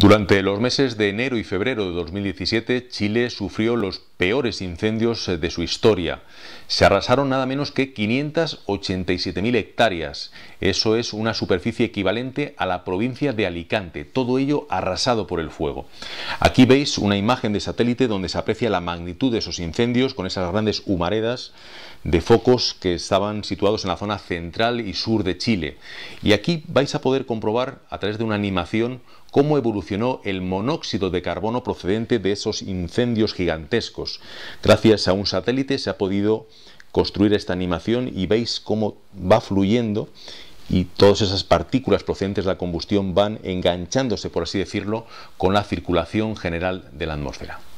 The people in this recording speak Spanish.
Durante los meses de enero y febrero de 2017, Chile sufrió los peores incendios eh, de su historia. Se arrasaron nada menos que 587.000 hectáreas. Eso es una superficie equivalente a la provincia de Alicante, todo ello arrasado por el fuego. Aquí veis una imagen de satélite donde se aprecia la magnitud de esos incendios con esas grandes humaredas de focos que estaban situados en la zona central y sur de Chile. Y aquí vais a poder comprobar a través de una animación cómo evolucionó el monóxido de carbono procedente de esos incendios gigantescos. Gracias a un satélite se ha podido construir esta animación y veis cómo va fluyendo y todas esas partículas procedentes de la combustión van enganchándose, por así decirlo, con la circulación general de la atmósfera.